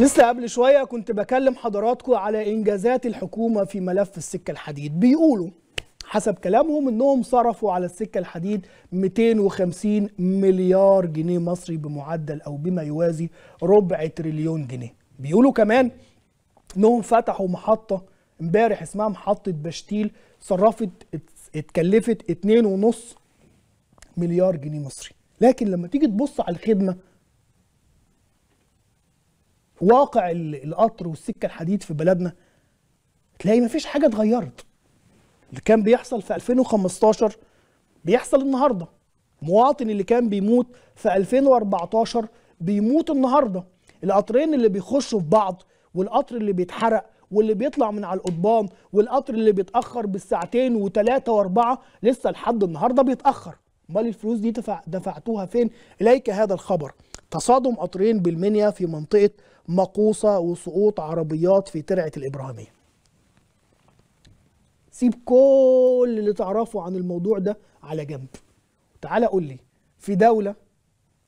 لسه قبل شوية كنت بكلم حضراتكم على إنجازات الحكومة في ملف السكة الحديد بيقولوا حسب كلامهم انهم صرفوا على السكه الحديد 250 مليار جنيه مصري بمعدل او بما يوازي ربع تريليون جنيه بيقولوا كمان انهم فتحوا محطه امبارح اسمها محطه بشتيل صرفت اتكلفت 2.5 مليار جنيه مصري لكن لما تيجي تبص على الخدمه واقع القطر والسكه الحديد في بلدنا تلاقي مفيش حاجه اتغيرت اللي كان بيحصل في 2015 بيحصل النهارده المواطن اللي كان بيموت في 2014 بيموت النهارده القطرين اللي بيخشوا في بعض والقطر اللي بيتحرق واللي بيطلع من على القضبان والقطر اللي بيتاخر بالساعتين وثلاثه واربعه لسه لحد النهارده بيتاخر امال الفلوس دي دفع دفعتوها فين اليك هذا الخبر تصادم قطرين بالمنيا في منطقه مقوصه وسقوط عربيات في ترعه الابراهيميه سيب كل اللي تعرفه عن الموضوع ده على جنب تعال قول لي في دولة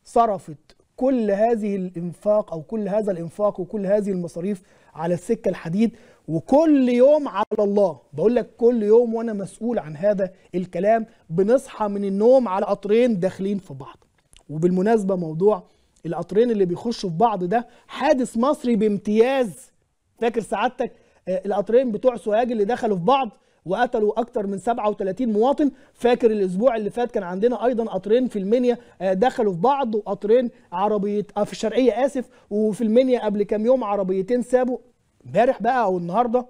صرفت كل هذه الإنفاق أو كل هذا الإنفاق وكل هذه المصاريف على السكة الحديد وكل يوم على الله بقول لك كل يوم وانا مسؤول عن هذا الكلام بنصحى من النوم على قطرين داخلين في بعض وبالمناسبه موضوع القطرين اللي بيخشوا في بعض ده حادث مصري بامتياز فاكر سعادتك آه، القطرين بتوع سوهاج اللي دخلوا في بعض وقتلوا اكتر من 37 مواطن فاكر الاسبوع اللي فات كان عندنا ايضا قطرين في المنيا آه، دخلوا في بعض وقطرين عربيه آه، في الشرقيه اسف وفي المنيا قبل كام يوم عربيتين سابوا امبارح بقى او النهارده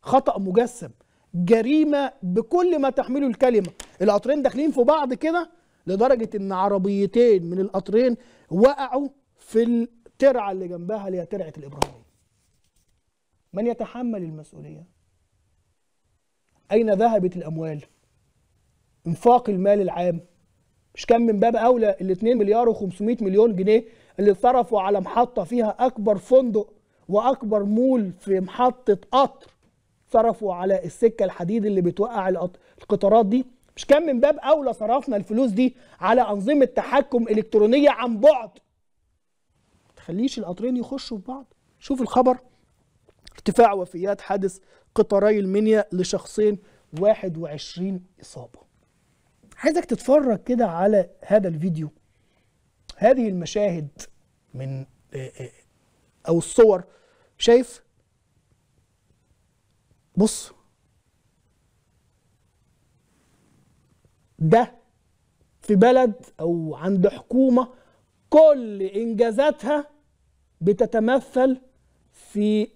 خطا مجسم جريمه بكل ما تحمله الكلمه القطرين داخلين في بعض كده لدرجه ان عربيتين من القطرين وقعوا في الترعه اللي جنبها اللي هي ترعه الابراهيميه من يتحمل المسؤوليه اين ذهبت الاموال انفاق المال العام مش كان من باب اولى ال 2 مليار و500 مليون جنيه اللي اتصرفوا على محطه فيها اكبر فندق واكبر مول في محطه قطر صرفوا على السكه الحديد اللي بتوقع القطارات دي مش كان من باب اولى صرفنا الفلوس دي على انظمه تحكم الكترونيه عن بعد تخليش القطرين يخشوا في بعض شوف الخبر ارتفاع وفيات حادث قطاري المنيا لشخصين 21 اصابه عايزك تتفرج كده على هذا الفيديو هذه المشاهد من آه، آه، او الصور شايف بص ده في بلد او عند حكومه كل انجازاتها بتتمثل في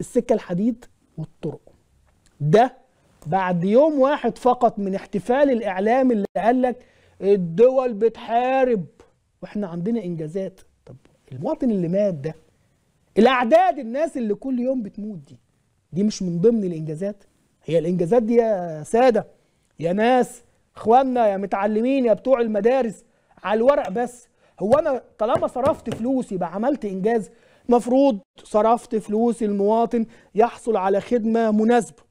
السكه الحديد والطرق ده بعد يوم واحد فقط من احتفال الاعلام اللي قال لك الدول بتحارب واحنا عندنا انجازات المواطن اللي مات ده الاعداد الناس اللي كل يوم بتموت دي دي مش من ضمن الانجازات هي الانجازات دي يا ساده يا ناس اخواننا يا متعلمين يا بتوع المدارس على الورق بس هو انا طالما صرفت فلوس يبقى عملت انجاز مفروض صرفت فلوس المواطن يحصل على خدمه مناسبه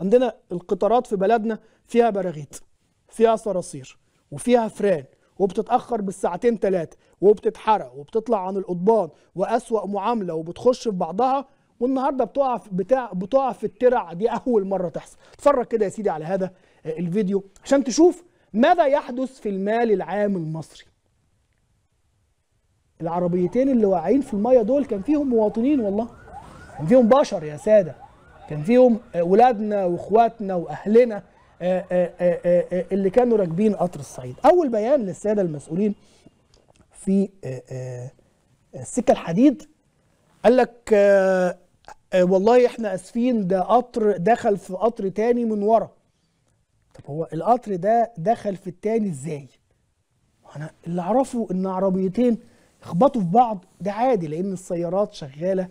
عندنا القطارات في بلدنا فيها براغيث فيها صراصير وفيها فران وبتتاخر بالساعتين ثلاثه وبتتحرق وبتطلع عن القضبان واسوا معامله وبتخش في بعضها والنهارده بتقع بتاع بتقع في الترع دي اول مره تحصل اتفرج كده يا سيدي على هذا آه، الفيديو عشان تشوف ماذا يحدث في المال العام المصري العربيتين اللي واقعين في الميه دول كان فيهم مواطنين والله كان فيهم بشر يا ساده كان فيهم آه، ولادنا واخواتنا واهلنا آه، اللي كانوا راكبين قطر الصعيد اول بيان للساده المسؤولين في السكه آه، آه، الحديد قال لك آه، والله احنا اسفين ده قطر دخل في قطر تاني من ورا طب هو القطر ده دخل في التاني ازاي انا اللي اعرفه ان عربيتين يخبطوا في بعض ده عادي لان السيارات شغاله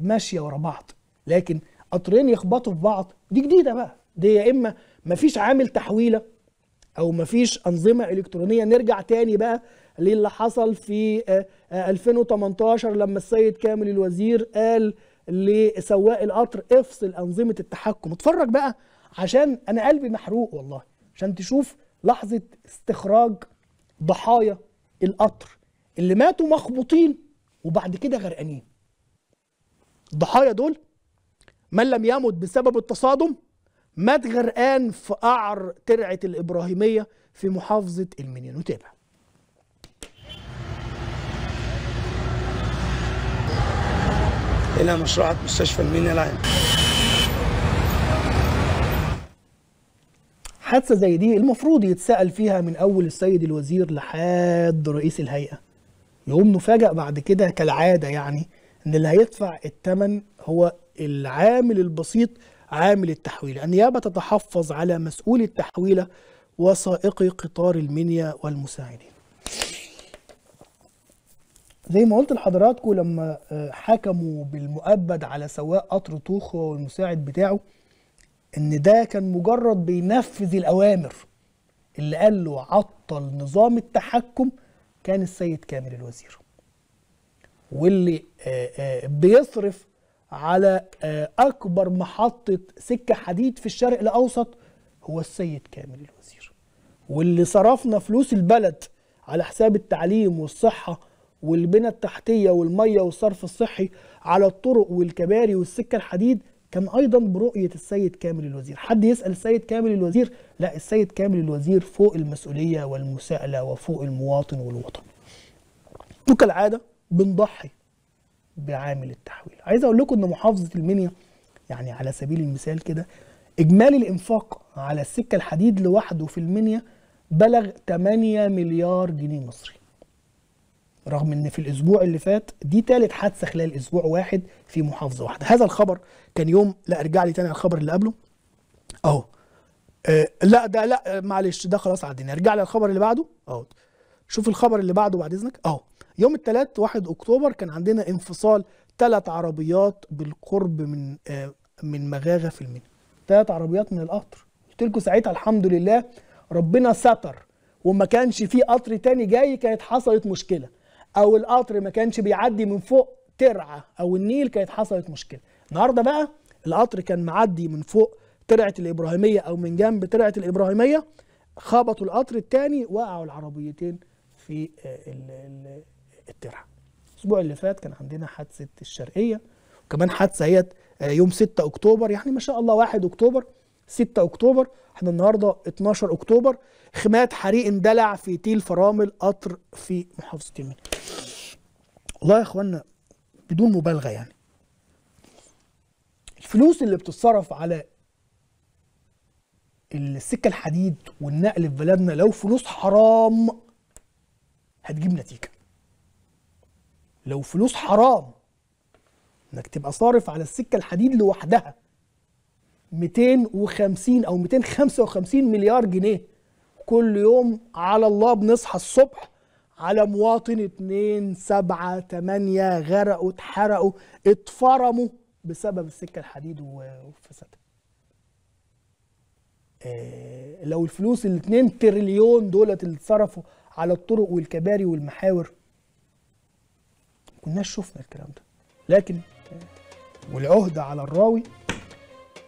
ماشيه ورا بعض لكن قطرين يخبطوا في بعض دي جديده بقى دي يا اما مفيش عامل تحويله او مفيش انظمه الكترونيه نرجع تاني بقى للي حصل في 2018 آه، آه، لما السيد كامل الوزير قال لسواق القطر افصل انظمه التحكم اتفرج بقى عشان انا قلبي محروق والله عشان تشوف لحظه استخراج ضحايا القطر اللي ماتوا مخبوطين وبعد كده غرقانين الضحايا دول من لم يمت بسبب التصادم مات غرقان في قعر ترعه الابراهيميه في محافظه المنيا نتابع إلى مشروعات مستشفى المنيا العام حادثه زي دي المفروض يتسال فيها من اول السيد الوزير لحد رئيس الهيئه يقوم نفاجئ بعد كده كالعاده يعني ان اللي هيدفع الثمن هو العامل البسيط عامل التحويل النيابه يعني تتحفظ على مسؤول التحويله وسائقي قطار المنيا والمساعدين زي ما قلت لحضراتكم لما آه، حكموا بالمؤبد على سواق قطر طوخة والمساعد بتاعه ان ده كان مجرد بينفذ الاوامر اللي قال له عطل نظام التحكم كان السيد كامل الوزير واللي آه، آه، بيصرف على اكبر محطه سكه حديد في الشرق الاوسط هو السيد كامل الوزير واللي صرفنا فلوس البلد على حساب التعليم والصحه والبنى التحتية والمية والصرف الصحي على الطرق والكباري والسكة الحديد كان أيضا برؤية السيد كامل الوزير حد يسأل السيد كامل الوزير لا السيد كامل الوزير فوق المسؤولية والمساءلة وفوق المواطن والوطن وكالعادة بنضحي بعامل التحويل عايز أقول لكم أن محافظة المنيا يعني على سبيل المثال كده إجمالي الإنفاق على السكة الحديد لوحده في المنيا بلغ 8 مليار جنيه مصري رغم ان في الاسبوع اللي فات دي ثالث حادثه خلال اسبوع واحد في محافظه واحده هذا الخبر كان يوم لا ارجع لي تاني الخبر اللي قبله اهو آه لا ده لا معلش ده خلاص عدينا ارجع لي الخبر اللي بعده اهو شوف الخبر اللي بعده بعد اذنك اهو يوم الثلاث 1 اكتوبر كان عندنا انفصال ثلاث عربيات بالقرب من آه من مغاغه في المنيا ثلاث عربيات من القطر قلت لكم ساعتها الحمد لله ربنا ستر وما كانش في قطر تاني جاي كانت حصلت مشكله او القطر ما كانش بيعدي من فوق ترعه او النيل كانت حصلت مشكله النهارده بقى القطر كان معدي من فوق ترعه الابراهيميه او من جنب ترعه الابراهيميه خبطوا القطر الثاني وقعوا العربيتين في آه، الترعه الاسبوع اللي فات كان عندنا حادثه الشرقيه وكمان حادثه هي آه، يوم 6 اكتوبر يعني ما شاء الله 1 اكتوبر 6 اكتوبر احنا النهارده 12 اكتوبر خمات حريق اندلع في تيل فرامل قطر في محافظه المنيا والله يا اخوانا بدون مبالغه يعني الفلوس اللي بتتصرف على السكه الحديد والنقل في بلدنا لو فلوس حرام هتجيب نتيجه لو فلوس حرام انك تبقى صارف على السكه الحديد لوحدها 250 او 255 مليار جنيه كل يوم على الله بنصحى الصبح على مواطن اتنين سبعة تمانية غرقوا اتحرقوا اتفرموا بسبب السكة الحديد وفسادها اه لو الفلوس الاتنين تريليون دولت اللي اتصرفوا على الطرق والكباري والمحاور كناش شفنا الكلام ده لكن آه، والعهدة على الراوي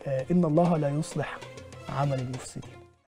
آه إن الله لا يصلح عمل المفسدين